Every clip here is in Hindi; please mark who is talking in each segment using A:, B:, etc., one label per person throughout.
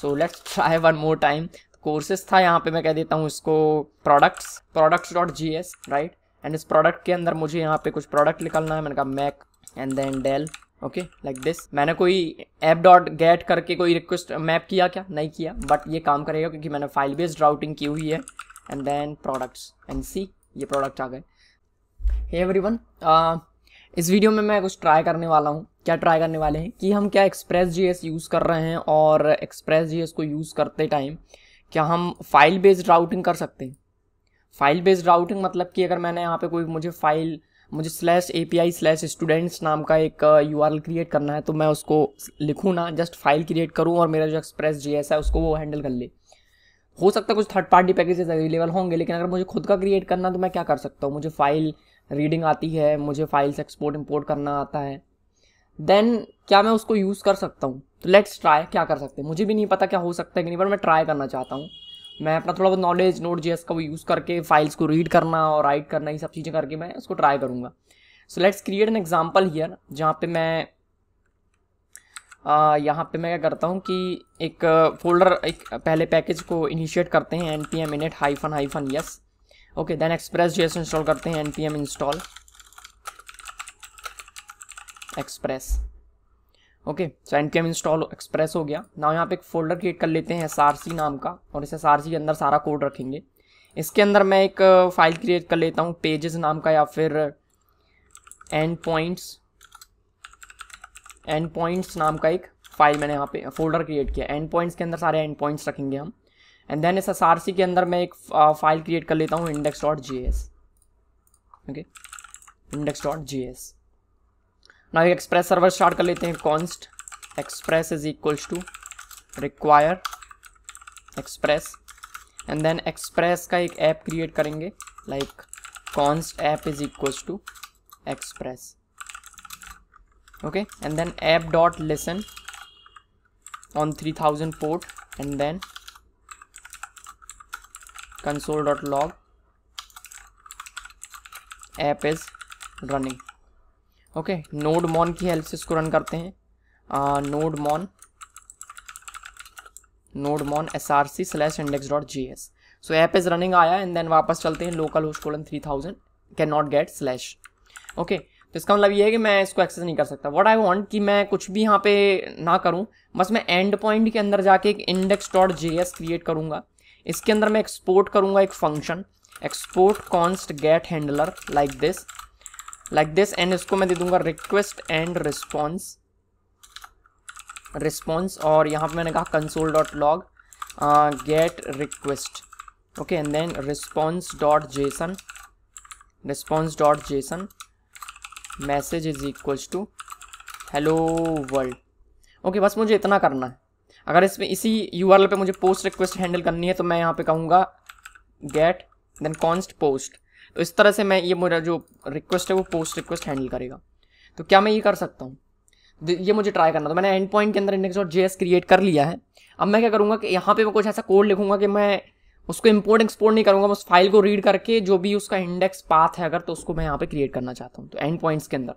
A: So let's try one more time courses था यहाँ पे मैं कह देता हूँ इसको products products dot J S right and इस प्रोडक्ट के अंदर मुझे यहाँ पे कुछ प्रोडक्ट निकालना है मैंने कहा Mac and then Dell okay like this मैंने कोई ऐप डॉट गेट करके कोई रिक्वेस्ट मैप किया क्या नहीं किया बट ये काम करेगा क्योंकि मैंने फाइल बेस्ड राउटिंग की हुई है and then products and see ये प्रोडक्ट आ गए हे एवरी वन इस वीडियो में मैं कुछ ट्राई करने वाला हूँ क्या ट्राई करने वाले हैं कि हम क्या एक्सप्रेस जी यूज़ कर रहे हैं और एक्सप्रेस जी को यूज़ करते टाइम क्या हम फाइल बेस्ड राउटिंग कर सकते हैं फाइल बेस्ड राउटिंग मतलब कि अगर मैंने यहाँ पे कोई मुझे फाइल मुझे slash A P I slash students नाम का एक यू आर क्रिएट करना है तो मैं उसको लिखूँ ना जस्ट फाइल क्रिएट करूँ और मेरा जो एक्सप्रेस जी है उसको वो हैंडल कर ले हो सकता है कुछ थर्ड पार्टी पैकेजेस अवेलेबल होंगे लेकिन अगर मुझे खुद का क्रिएट करना तो मैं क्या कर सकता हूँ मुझे फाइल रीडिंग आती है मुझे फाइल्स एक्सपोर्ट इम्पोर्ट करना आता है देन क्या मैं उसको यूज़ कर सकता हूँ तो लेट्स ट्राई क्या कर सकते हैं मुझे भी नहीं पता क्या हो सकता है कि नहीं पर मैं ट्राई करना चाहता हूँ मैं अपना थोड़ा बहुत नॉलेज नोट जी का वो यूज़ करके फाइल्स को रीड करना और राइट करना ये सब चीज़ें करके मैं उसको ट्राई करूँगा so let's create an example here जहाँ पे मैं आ, uh, यहाँ पे मैं क्या करता हूँ कि एक फोल्डर एक पहले पैकेज को इनिशिएट करते हैं N P M init hyphen hyphen yes okay then express JS install करते हैं npm install express okay so npm install express हो गया ना यहाँ पे एक फोल्डर क्रिएट कर लेते हैं src नाम का और इस src के अंदर सारा कोड रखेंगे इसके अंदर मैं एक फाइल क्रिएट कर लेता हूँ पेजेस नाम का या फिर एंड पॉइंट्स एंड पॉइंट्स नाम का एक फाइल मैंने यहाँ पे फोल्डर क्रिएट किया एंड पॉइंट्स के अंदर सारे एंड पॉइंट्स रखेंगे हम एंड देन इस एस आर सी के अंदर मैं एक फाइल क्रिएट कर लेता हूँ index dot J S okay index dot J S ना एक एक्सप्रेस सर्वर स्टार्ट कर लेते हैं const express is equals to require express and then express का एक ऐप क्रिएट करेंगे like const app is equals to express and then app dot listen on three thousand port and then console.log app is running okay nodemon की हेल्प से इसको रन करते हैं nodemon nodemon S R C slash index dot J S so app is running आया एंड देन वापस चलते हैं localhost colon three thousand can not get slash okay तो इसका मतलब ये है कि मैं इसको एक्सेस नहीं कर सकता वट आई वॉन्ट कि मैं कुछ भी यहाँ पे ना करूँ बस मैं एंड पॉइंट के अंदर जाके एक index dot J S create करूँगा इसके अंदर मैं एक्सपोर्ट करूँगा एक function export const get handler like this like this and इसको मैं दे दूंगा रिक्वेस्ट एंड रिस्पॉन्स रिस्पॉन्स और यहाँ पे मैंने कहा console dot log get request okay and then response dot JSON response dot JSON message is equals to hello world okay बस मुझे इतना करना है अगर इसमें इसी यू आर पे मुझे पोस्ट रिक्वेस्ट हैंडल करनी है तो मैं यहाँ पे कहूँगा गेट देन कॉन्स्ट पोस्ट तो इस तरह से मैं ये मेरा जो रिक्वेस्ट है वो पोस्ट रिक्वेस्ट हैंडल करेगा तो क्या मैं ये कर सकता हूँ ये मुझे ट्राई करना तो मैंने एंड पॉइंट के अंदर इंडेक्स और जे क्रिएट कर लिया है अब मैं क्या करूँगा कि यहाँ पे मैं कुछ ऐसा कोड लिखूंगा कि मैं उसको इम्पोर्ट एक्सपोर्ट नहीं करूँगा उस फाइल को रीड करके जो भी उसका इंडेक्स पाथ है अगर तो उसको मैं यहाँ पे क्रिएट करना चाहता हूँ तो एंड पॉइंट्स के अंदर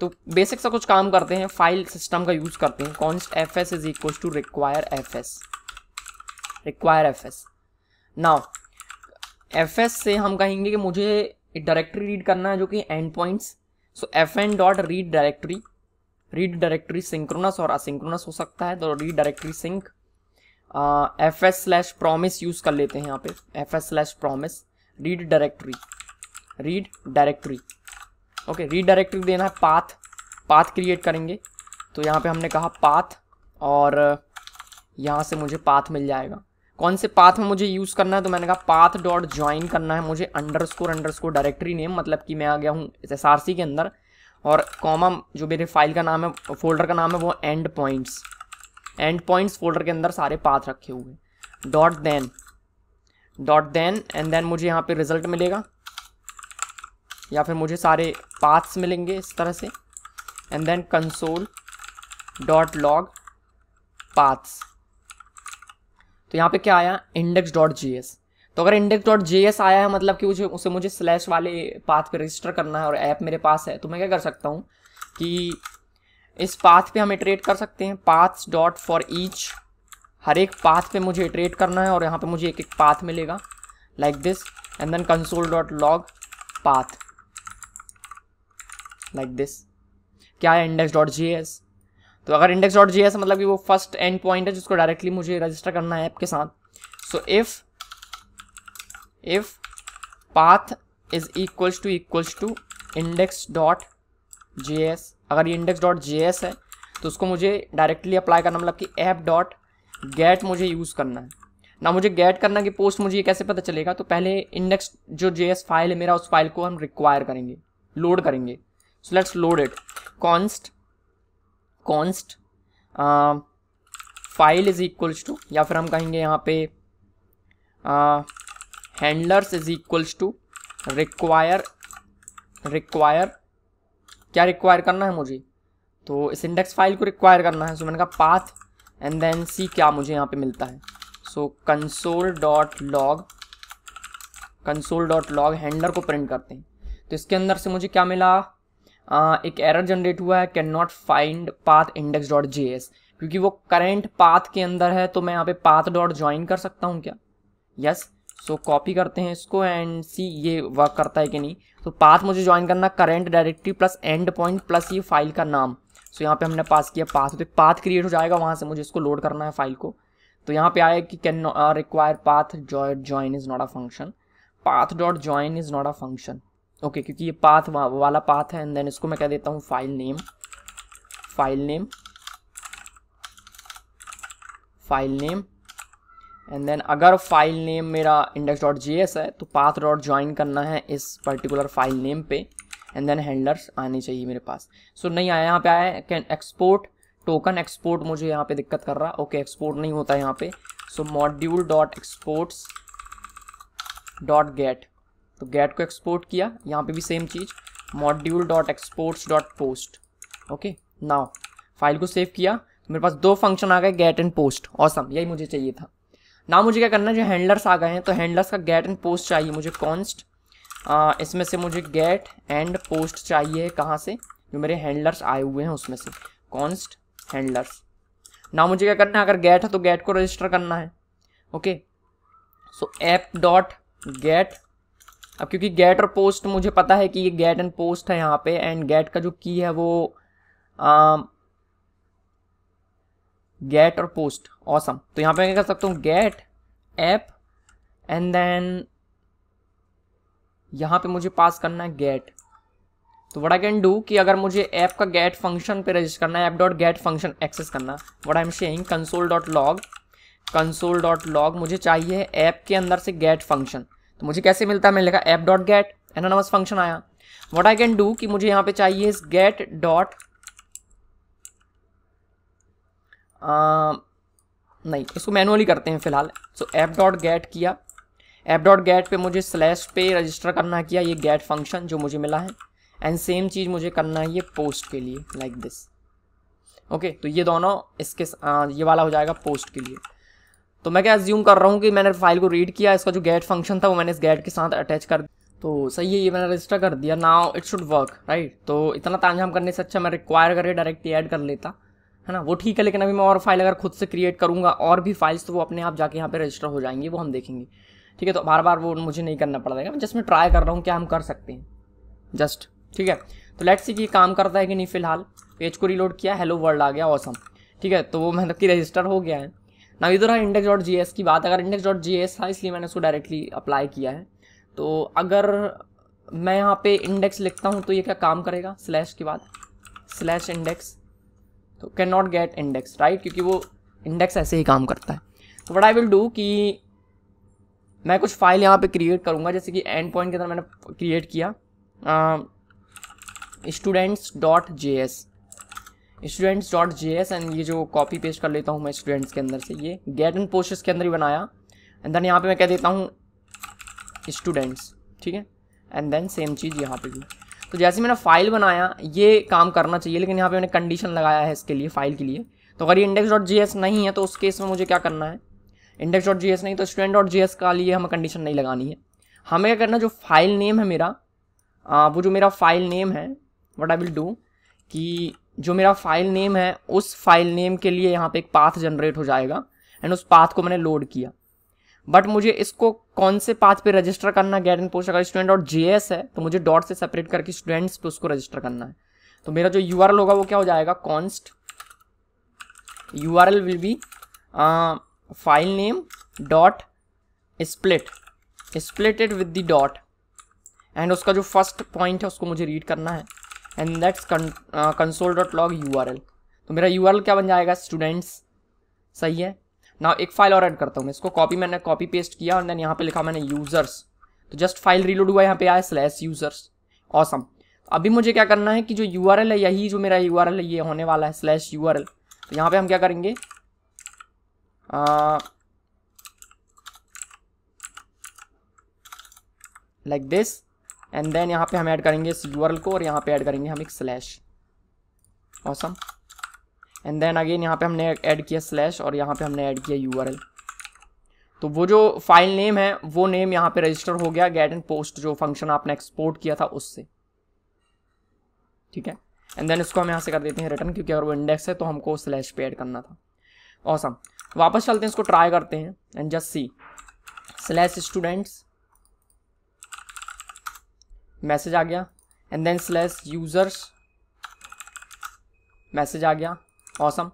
A: तो बेसिक सा कुछ काम करते हैं फाइल सिस्टम का यूज़ करते हैं const F S is equal to require F S require F S now F S से हम कहेंगे कि मुझे डायरेक्टरी रीड करना है जो कि endpoints so F N dot read directory read directory synchronous और असिंक्रोनस हो सकता है तो read directory sync F S slash promise use कर लेते हैं यहाँ पे F S slash promise read directory read directory okay रीडायरेक्टिव देना है पाथ पाथ क्रिएट करेंगे तो यहाँ पे हमने कहा पाथ और uh, यहाँ से मुझे पाथ मिल जाएगा कौन से पाथ में मुझे यूज़ करना है तो मैंने कहा पाथ डॉट ज्वाइन करना है मुझे underscore underscore directory name मतलब कि मैं आ गया हूँ एस आर सी के अंदर और कॉमा जो मेरे फाइल का नाम है फोल्डर का नाम है वो endpoints endpoints folder के अंदर सारे पाथ रखे हुए dot then dot then and then मुझे यहाँ पे रिजल्ट मिलेगा या फिर मुझे सारे पाथ्स मिलेंगे इस तरह से and then console dot log paths तो यहाँ पे क्या आया इंडेक्स डॉट जी एस तो अगर इंडेक्स डॉट जी एस आया है मतलब कि मुझे उसे मुझे स्लैश वाले पाथ पे रजिस्टर करना है और ऐप मेरे पास है तो मैं क्या कर सकता हूँ कि इस पाथ पे हम इटरेट कर सकते हैं पाथ्स डॉट फॉर ईच हर एक पाथ पे मुझे इटरेट करना है और यहाँ पे मुझे एक एक पाथ मिलेगा like this and then console dot log path like this क्या है इंडेक्स डॉट जी एस तो अगर इंडेक्स डॉट जी एस मतलब कि वो फर्स्ट एंड पॉइंट है जिसको डायरेक्टली मुझे रजिस्टर करना है ऐप के साथ so if if path is equals to equals to index dot J S अगर ये इंडेक्स डॉट जी एस है तो उसको मुझे डायरेक्टली अप्लाई करना मतलब कि ऐप डॉट गेट मुझे यूज़ करना है ना मुझे गेट करना कि पोस्ट मुझे ये कैसे पता चलेगा तो पहले इंडेक्स जो जे फाइल है मेरा उस फाइल को हम रिक्वायर करेंगे लोड करेंगे so let's load it const const file is equals to या फिर हम कहेंगे यहाँ पे handlers uh, is equals to require require क्या रिक्वायर करना है मुझे तो इस इंडेक्स फाइल को रिक्वायर करना है सो so, मैंने कहा पाथ एंड देन सी क्या मुझे यहाँ पे मिलता है so console dot log console dot log handler को प्रिंट करते हैं तो इसके अंदर से मुझे क्या मिला एक एरर जनरेट हुआ है cannot find path index dot J S क्योंकि वो करेंट पाथ के अंदर है तो मैं यहाँ पे पाथ डॉट ज्वाइन कर सकता हूँ क्या यस सो कॉपी करते हैं इसको एंड सी ये वर्क करता है कि नहीं तो पाथ मुझे ज्वाइन करना current directory plus endpoint plus ये फाइल का नाम सो so, यहाँ पे हमने पास किया पाथ तो पाथ क्रिएट हो जाएगा वहाँ से मुझे इसको लोड करना है फाइल को तो यहाँ पे आया कि can require path join join is not a function path dot join is not a function okay okay, क्योंकि ये पाथ वा, वाला पाथ है एंड देन इसको मैं कह देता हूँ file name file name file name and then अगर फाइल नेम मेरा इंडेक्स डॉट जी एस है तो पाथ डॉट ज्वाइन करना है इस पर्टिकुलर फाइल नेम पे एंड देन हैंडलर्स आने चाहिए मेरे पास सो so, नहीं आया यहाँ पे आया कैन एक्सपोर्ट टोकन एक्सपोर्ट मुझे यहाँ पे दिक्कत कर रहा ओके okay, एक्सपोर्ट नहीं होता यहाँ पे so module dot exports dot get तो गेट को एक्सपोर्ट किया यहाँ पे भी सेम चीज़ module dot exports dot post okay now file को सेव किया तो मेरे पास दो फंक्शन आ गए गेट एंड पोस्ट ऑसम यही मुझे चाहिए था ना मुझे क्या करना है जो हैंडलर्स आ गए हैं तो हैंडलर्स का गेट एंड पोस्ट चाहिए मुझे कॉन्स्ट इसमें से मुझे गेट एंड पोस्ट चाहिए कहाँ से जो मेरे हैंडलर्स आए हुए हैं उसमें से कॉन्स्ट हैंडलर्स ना मुझे क्या करना है अगर गेट है तो गेट को रजिस्टर करना है okay so app dot get अब क्योंकि गेट और पोस्ट मुझे पता है कि ये गेट एंड पोस्ट है यहाँ पे एंड गेट का जो की है वो गेट um, और पोस्ट ऑसम तो यहाँ पे मैं कर सकता हूँ गेट ऐप एंड देन यहाँ पे मुझे पास करना है गेट तो वट आई कैन डू कि अगर मुझे ऐप का गेट फंक्शन पे रजिस्टर करना है app dot get function access करना what I am saying console dot log console dot log मुझे चाहिए ऐप के अंदर से गेट फंक्शन तो मुझे कैसे मिलता है मैंने लिखा app dot get anonymous function आया वॉट आई कैन डू कि मुझे यहाँ पे चाहिए इस गेट डॉट नहीं इसको मैनुअली करते हैं फिलहाल सो एप डॉट गेट किया एप डॉट गेट पर मुझे स्लैश पे रजिस्टर करना किया ये गेट फंक्शन जो मुझे मिला है एंड सेम चीज़ मुझे करना है ये पोस्ट के लिए लाइक दिस ओके तो ये दोनों इसके आ, ये वाला हो जाएगा पोस्ट के लिए तो मैं क्या एज्यूम कर रहा हूँ कि मैंने फाइल को रीड किया इसका जो गेट फंक्शन था वो मैंने इस गेट के साथ अटैच कर तो सही है ये मैंने रजिस्टर कर दिया now it should work right तो इतना तांझाम करने से अच्छा मैं रिक्वायर करके डायरेक्ट ऐड कर लेता है ना वो ठीक है लेकिन अभी मैं और फाइल अगर खुद से क्रिएट करूँगा और भी फाइल्स तो वो अपने आप जाके यहाँ पे रजिस्टर हो जाएंगी वो हम देखेंगे ठीक है तो बार बार वो मुझे नहीं करना पड़ेगा मैं जस्ट मैं ट्राई कर रहा हूँ क्या हम कर सकते हैं जस्ट ठीक है तो लेट्स सी कि काम करता है कि नहीं फिलहाल पेज को रिलोड किया हेलो वर्ल्ड आ गया ऑसम ठीक है तो वो मतलब कि रजिस्टर हो गया है ना इधर है इंडेक्स डॉट जी एस की बात अगर इंडेक्स डॉट जी एस था इसलिए मैंने उसको डायरेक्टली अप्लाई किया है तो अगर मैं यहाँ पे इंडेक्स लिखता हूँ तो ये क्या काम करेगा स्लैश के बाद स्लैश इंडेक्स तो can not get index right क्योंकि वो इंडेक्स ऐसे ही काम करता है तो वट आई विल डू कि मैं कुछ फाइल यहाँ पे क्रिएट करूँगा जैसे कि एंड पॉइंट के अंदर मैंने क्रिएट किया students dot J S students dot J S and ये जो कॉपी पेस्ट कर लेता हूँ मैं स्टूडेंट्स के अंदर से ये गेट एंड पोस्टर्स के अंदर ही बनाया एंड देन यहाँ पे मैं कह देता हूँ स्टूडेंट्स ठीक है एंड देन सेम चीज़ यहाँ पे भी तो जैसे मैंने फाइल बनाया ये काम करना चाहिए लेकिन यहाँ पे मैंने कंडीशन लगाया है इसके लिए फाइल के लिए तो अगर ये इंडेक्स डॉट जी एस नहीं है तो उस केस में मुझे क्या करना है इंडेक्स डॉट जी एस नहीं तो स्टूडेंट डॉट जी एस का लिए हमें कंडीशन नहीं लगानी है हमें क्या करना जो फाइल नेम है मेरा आ, वो जो मेरा फाइल नेम है वट आई विल डू कि जो मेरा फाइल नेम है उस फाइल नेम के लिए यहाँ पे एक पाथ जनरेट हो जाएगा एंड उस पाथ को मैंने लोड किया बट मुझे इसको कौन से पाथ पे रजिस्टर करना गैट इन पोस्ट अगर स्टूडेंट डॉट जे है तो मुझे डॉट से सेपरेट करके स्टूडेंट्स पे उसको रजिस्टर करना है तो मेरा जो यू होगा वो क्या हो जाएगा const you will be file name dot split splitted with the dot and उसका जो फर्स्ट पॉइंट है उसको मुझे रीड करना है and that's console dot log U R L तो मेरा यू आर एल क्या बन जाएगा स्टूडेंट्स सही है ना एक फाइल और एड करता हूँ मैं इसको कॉपी मैंने कॉपी पेस्ट किया और देन यहाँ पे लिखा मैंने यूज़र्स तो जस्ट फाइल रिलोड हुआ यहाँ पे आया स्लैश यूज़र्स ऑसम अभी मुझे क्या करना है कि जो यू आर एल है यही जो मेरा यू आर एल है ये होने वाला है स्लैश यू आर एल तो यहाँ पे हम क्या करेंगे लाइक दिस एंड देन यहाँ पे हम ऐड करेंगे इस यूआरएल को और यहाँ पे ऐड करेंगे हम एक slash awesome and then again यहाँ पे हमने ऐड किया स्लैश और यहाँ पे हमने ऐड किया यूआरएल तो वो जो फाइल नेम है वो नेम यहाँ पे रजिस्टर हो गया गेट एंड पोस्ट जो फंक्शन आपने एक्सपोर्ट किया था उससे ठीक है एंड देन इसको हम यहाँ से कर देते हैं रिटर्न क्योंकि अगर वो इंडेक्स है तो हमको स्लैश पे ऐड करना था ऑसम वापस चलते हैं इसको ट्राई करते हैं and just see slash students message आ गया and then slash users message आ गया ऑसम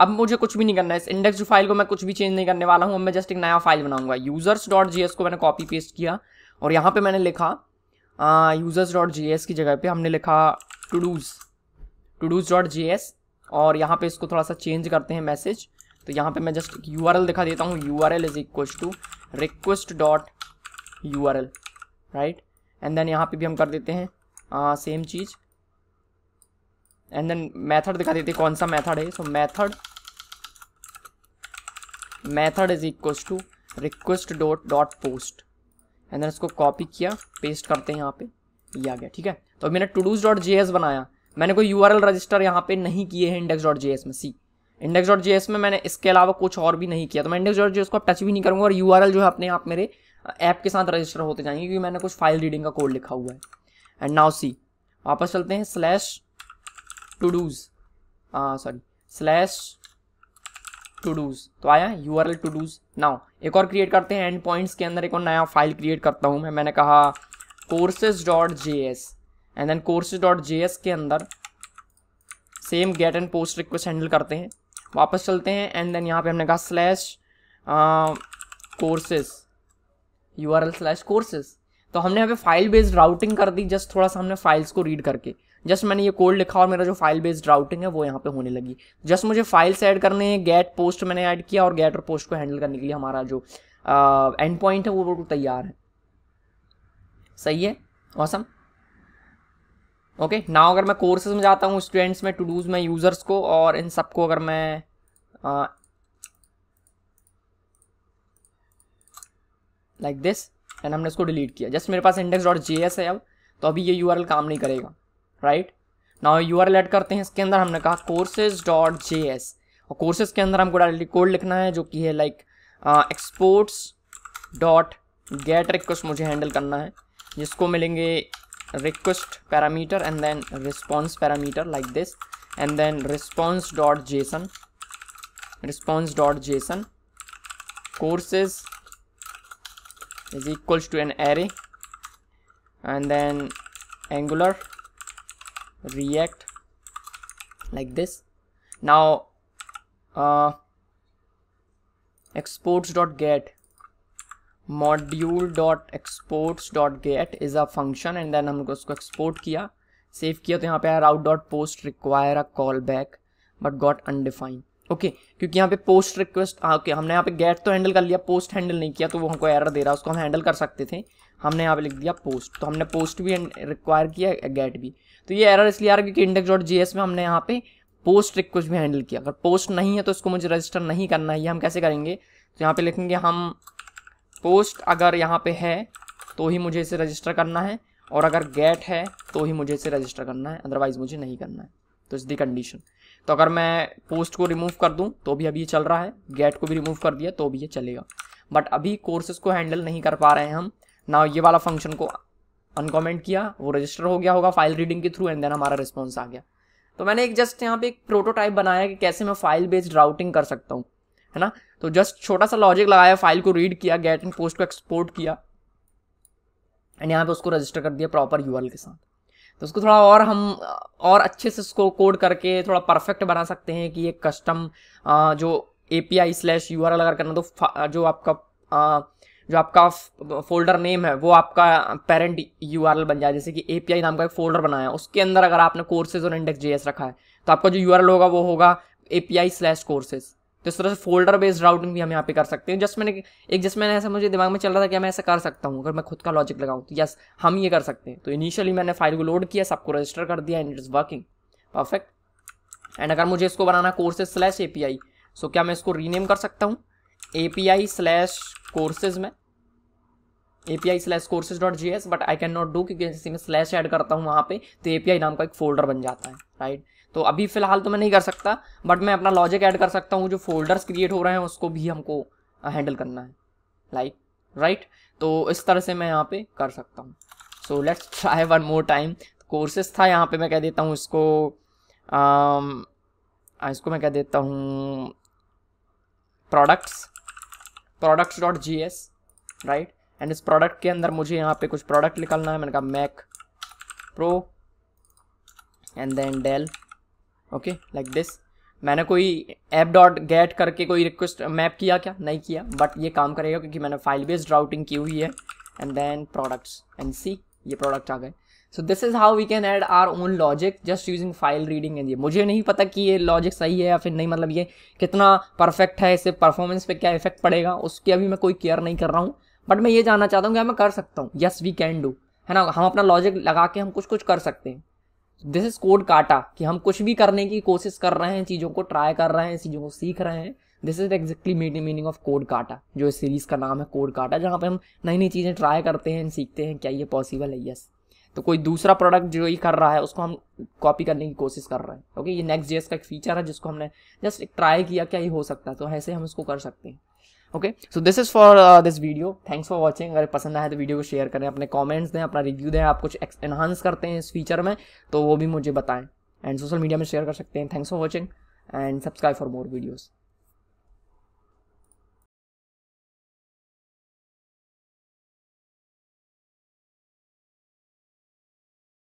A: अब मुझे कुछ भी नहीं करना है इस इंडेक्स जो फाइल को मैं कुछ भी चेंज नहीं करने वाला हूँ अब मैं जस्ट एक नया फाइल बनाऊंगा यूजर्स डॉट जी एस को मैंने कॉपी पेस्ट किया और यहाँ पे मैंने लिखा यूजर्स डॉट जी एस की जगह पे हमने लिखा todos todos dot J S और यहाँ पे इसको थोड़ा सा चेंज करते हैं मैसेज तो यहाँ पे मैं जस्ट यू आर एल दिखा देता हूँ U R L is equal to request dot U R L right and then यहाँ पे भी हम कर देते हैं सेम चीज़ एंड देन मेथड दिखा देते कौन सा मेथड है so method method is equal to request dot dot post and then इसको कॉपी किया पेस्ट करते हैं यहाँ पे ये आ गया ठीक है तो मैंने todos dot J S बनाया मैंने कोई यू आर एल रजिस्टर यहाँ पे नहीं किए हैं इंडेक्स डॉट जे एस में see index dot J S में मैंने इसके अलावा कुछ और भी नहीं किया तो मैं इंडेक्स डॉट जे एस को टच भी नहीं करूँगा और यू आर एल जो है अपने आप मेरे ऐप के साथ रजिस्टर होते जाएंगे क्योंकि मैंने कुछ फाइल रीडिंग का कोड लिखा हुआ है एंड नाउ सी वापस चलते हैं slash todos sorry slash todos तो आया U R L todos now एक और क्रिएट करते हैं एंड पॉइंट्स के अंदर एक और नया फाइल क्रिएट करता हूँ मैं मैंने कहा courses dot J S and then courses dot J S के अंदर same get and post request handle करते हैं वापस चलते हैं एंड देन यहाँ पे हमने कहा slash courses U R L slash courses तो हमने यहाँ पे फाइल बेस्ड राउटिंग कर दी जस्ट थोड़ा सा हमने फाइल्स को रीड करके जस्ट मैंने ये कोड लिखा और मेरा जो फाइल बेस्ड राउटिंग है वो यहाँ पे होने लगी जस्ट मुझे फाइल्स ऐड करने हैं गेट पोस्ट मैंने ऐड किया और गेट और पोस्ट को हैंडल करने के लिए हमारा जो एंड uh, पॉइंट है वो बिल्कुल तैयार है सही है ऑसम ओके ना अगर मैं कोर्सेज में जाता हूँ स्टूडेंट्स में टू डूज में यूज़र्स को और इन सबको अगर मैं लाइक दिस एंड हमने इसको डिलीट किया जस्ट मेरे पास इंडेक्स डॉट जे एस है अब तो अभी ये यू काम नहीं करेगा राइट ना यू एड करते हैं इसके अंदर हमने कहा कोर्सेज डॉट जे एस और कोर्सेज के अंदर हमको डायरेक्टली कोड लिखना है जो कि है like exports dot get request मुझे हैंडल करना है जिसको मिलेंगे request parameter and then response parameter like this and then response dot JSON response dot JSON courses is equals to an array and then angular react like this now uh, exports exports dot dot get module dot get is a function and then हमको उसको export किया save किया तो यहाँ पे dot post require a callback but got undefined okay okay, क्योंकि यहाँ पे पोस्ट रिक्वेस्ट हाँ ओके हमने यहाँ पे गेट तो हैंडल कर लिया पोस्ट हैंडल नहीं किया तो वो हमको एरर दे रहा है उसको हम हैंडल कर सकते थे हमने यहाँ पे लिख दिया पोस्ट तो हमने पोस्ट भी रिक्वायर किया गेट भी तो ये एरर इसलिए आ रहा है क्योंकि इंडेक्स डॉट जी में हमने यहाँ पे पोस्ट रिक्वेस्ट भी हैंडल किया अगर पोस्ट नहीं है तो इसको मुझे रजिस्टर नहीं करना है ये हम कैसे करेंगे तो यहाँ पे लिखेंगे हम पोस्ट अगर यहाँ पे है तो ही मुझे इसे रजिस्टर करना है और अगर गेट है तो ही मुझे इसे रजिस्टर करना है अदरवाइज मुझे नहीं करना है तो इस दी कंडीशन तो अगर मैं पोस्ट को रिमूव कर दूं तो भी अभी ये चल रहा है गेट को भी रिमूव कर दिया तो भी ये चलेगा बट अभी कोर्सेज को हैंडल नहीं कर पा रहे हैं हम ना ये वाला फंक्शन को अनकमेंट किया वो रजिस्टर हो गया होगा फाइल रीडिंग के थ्रू एंड देन हमारा रिस्पॉन्स आ गया तो मैंने एक जस्ट यहाँ पे एक प्रोटोटाइप बनाया कि कैसे मैं फाइल बेस्ड राउटिंग कर सकता हूँ है ना तो जस्ट छोटा सा लॉजिक लगाया फाइल को रीड किया गेट एंड पोस्ट को एक्सपोर्ट किया एंड यहाँ पे उसको रजिस्टर कर दिया प्रॉपर यूआरएल के साथ तो उसको थोड़ा और हम और अच्छे से उसको कोड करके थोड़ा परफेक्ट बना सकते हैं कि ये कस्टम जो A P I slash U R L अगर करना तो जो आपका जो आपका फोल्डर नेम है वो आपका पेरेंट यू आर एल बन जाए जैसे कि ए पी आई नाम का एक फोल्डर बनाया है उसके अंदर अगर आपने कोर्सेज और इंडेक्स जे एस रखा है तो आपका जो यू आर एल होगा वो होगा A P I slash courses तो इस तरह से फोल्डर बेस्ड राउटिंग भी हम यहाँ पे कर सकते हैं जस्ट मैंने एक जस्ट मैंने ऐसा मुझे दिमाग में चल रहा था कि मैं ऐसा कर सकता हूँ अगर मैं खुद का लॉजिक लगाऊँ तो यस हम ये कर सकते हैं तो इनिशियली मैंने फाइल को लोड किया सबको रजिस्टर कर दिया and it is working perfect and अगर मुझे इसको बनाना कोर्सेज स्लैश ए सो क्या मैं इसको रीनेम कर सकता हूँ A P I slash courses में A P I slash courses dot J S but I can not do क्योंकि जैसे मैं स्लैश ऐड करता हूँ वहाँ पे तो ए पी आई नाम का एक फोल्डर बन जाता है राइट तो अभी फ़िलहाल तो मैं नहीं कर सकता बट मैं अपना लॉजिक ऐड कर सकता हूँ जो फोल्डर्स क्रिएट हो रहे हैं उसको भी हमको हैंडल करना है लाइक like, राइट right? तो इस तरह से मैं यहाँ पे कर सकता हूँ so let's try one more time courses था यहाँ पे मैं कह देता हूँ इसको um, आ, इसको मैं कह देता हूँ products products dot J S right and इस प्रोडक्ट के अंदर मुझे यहाँ पे कुछ प्रोडक्ट निकलना है मैंने कहा Mac Pro and then Dell okay like this मैंने कोई ऐप डॉट गेट करके कोई रिक्वेस्ट मैप किया क्या नहीं किया बट ये काम करेगा क्योंकि मैंने फाइल बेस्ड राउटिंग की हुई है and then products and see ये प्रोडक्ट आ गए so this is how we can add our own logic just using file reading and ये मुझे नहीं पता कि ये लॉजिक सही है या फिर नहीं मतलब ये कितना परफेक्ट है इससे परफॉर्मेंस पे क्या इफेक्ट पड़ेगा उसकी अभी मैं कोई केयर नहीं कर रहा हूँ बट मैं ये जानना चाहता हूँ कि हाँ, मैं कर सकता हूँ यस वी कैन डू है ना हम अपना लॉजिक लगा के हम कुछ कुछ कर सकते हैं दिस इज कोड काटा कि हम कुछ भी करने की कोशिश कर रहे हैं चीज़ों को ट्राई कर रहे हैं चीज़ों को सीख रहे हैं this is exactly meaning of code kata जो इस सीरीज़ का नाम है कोड काटा जहाँ पे हम नई नई चीज़ें ट्राई करते हैं सीखते हैं क्या ये पॉसिबल है यस तो कोई दूसरा प्रोडक्ट जो ये कर रहा है उसको हम कॉपी करने की कोशिश कर रहे हैं ओके ये नेक्स्ट जेस का एक फीचर है जिसको हमने जस्ट एक ट्राई किया क्या ये हो सकता है तो ऐसे हम इसको कर सकते हैं okay so this is for this video thanks for watching अगर पसंद आए तो वीडियो को शेयर करें अपने कॉमेंट्स दें अपना रिव्यू दें आप कुछ एनहांस करते हैं इस फीचर में तो वो भी मुझे बताएं एंड सोशल मीडिया में शेयर कर सकते हैं thanks for watching and subscribe for more videos